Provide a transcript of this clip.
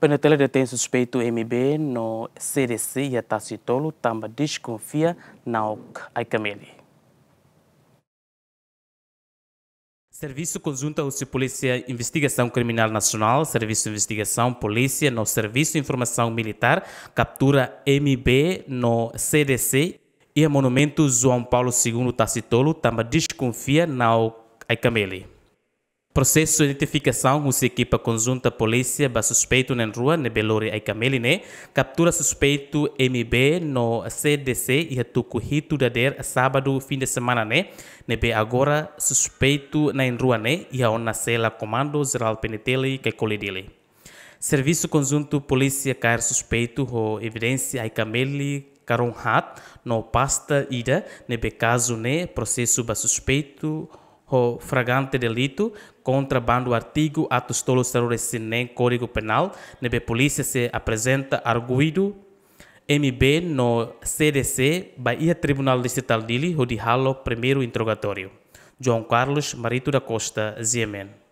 Penatela detém suspeito MB no CDC e a Tacitolo também desconfia na Aikameli. Serviço conjunta o Polícia Investigação Criminal Nacional, Serviço de Investigação Polícia no Serviço de Informação Militar, captura MB no CDC e o Monumento João Paulo II Tacitolo também desconfia na Aikameli. Processo de identificação com a equipa conjunta polícia ba suspeito na rua ne Belori Aikameli né? captura suspeito MB no CDC e atuco Rito da der sábado fim de semana ne né? nebe agora suspeito na rua né, e a ona cela comando geral Penetele e é colidele. Serviço conjunto polícia cair suspeito ho evidência Aikameli Karonghat no pasta ida nebe caso né processo ba suspeito o fragante delito, contrabando artigo atos tolos terroristas nem Código Penal, nebe polícia se apresenta arguido MB no CDC, Bahia Tribunal Distrital Dili, o de halo primeiro interrogatório. João Carlos Marito da Costa, Ziemen.